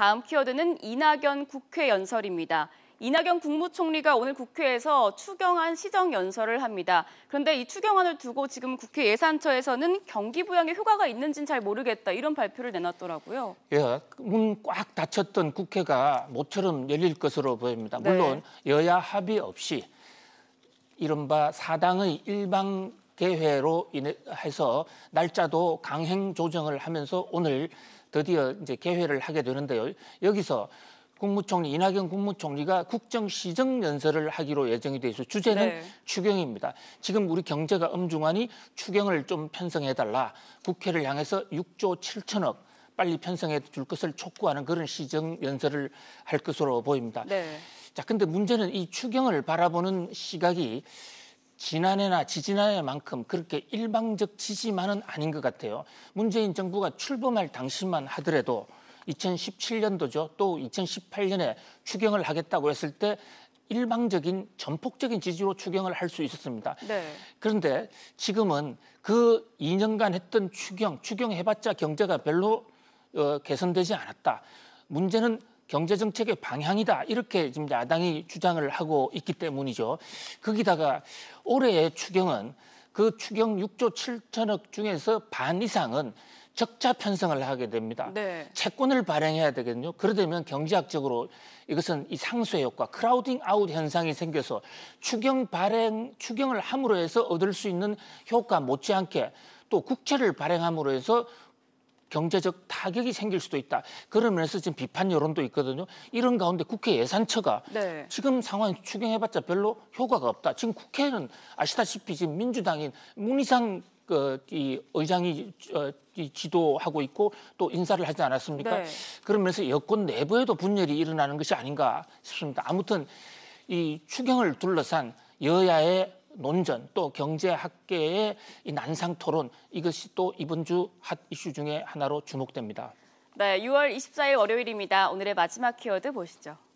다음 키워드는 이낙연 국회 연설입니다. 이낙연 국무총리가 오늘 국회에서 추경안 시정 연설을 합니다. 그런데 이 추경안을 두고 지금 국회 예산처에서는 경기 부양에 효과가 있는지는 잘 모르겠다 이런 발표를 내놨더라고요. 예, 문 꽉 닫혔던 국회가 모처럼 열릴 것으로 보입니다. 네. 물론 네. 여야 합의 없이 이른바 사당의 일방 개회로 인해 해서 날짜도 강행 조정을 하면서 오늘 드디어 이제 개회를 하게 되는데요. 여기서 국무총리 이낙연 국무총리가 국정시정 연설을 하기로 예정이 돼 있어 주제는 네. 추경입니다. 지금 우리 경제가 엄중하니 추경을 좀 편성해 달라. 국회를 향해서 6조 7천억 빨리 편성해 줄 것을 촉구하는 그런 시정 연설을 할 것으로 보입니다. 네. 자, 근데 문제는 이 추경을 바라보는 시각이 지난해나 지지난해만큼 그렇게 일방적 지지만은 아닌 것 같아요. 문재인 정부가 출범할 당시만 하더라도 2017년도죠. 또 2018년에 추경을 하겠다고 했을 때 일방적인 전폭적인 지지로 추경을 할 수 있었습니다. 네. 그런데 지금은 그 2년간 했던 추경, 추경해봤자 경제가 별로 어, 개선되지 않았다. 문제는 경제 정책의 방향이다 이렇게 지금 야당이 주장을 하고 있기 때문이죠. 거기다가 올해의 추경은 그 추경 6조 7천억 중에서 반 이상은 적자 편성을 하게 됩니다. 네. 채권을 발행해야 되거든요. 그러되면 경제학적으로 이것은 이 상쇄 효과, 크라우딩 아웃 현상이 생겨서 추경 발행, 추경을 함으로 해서 얻을 수 있는 효과 못지않게 또 국채를 발행함으로 해서 경제적 타격이 생길 수도 있다. 그런 면에서 지금 비판 여론도 있거든요. 이런 가운데 국회 예산처가 네. 지금 상황 추경해봤자 별로 효과가 없다. 지금 국회는 아시다시피 지금 민주당인 문희상 그 이 의장이 어, 이 지도하고 있고 또 인사를 하지 않았습니까? 네. 그러면서 여권 내부에도 분열이 일어나는 것이 아닌가 싶습니다. 아무튼 이 추경을 둘러싼 여야의 논전 또 경제학계의 이 난상 토론 이것이 또 이번 주 핫 이슈 중에 하나로 주목됩니다. 네, 6월 24일 월요일입니다. 오늘의 마지막 키워드 보시죠.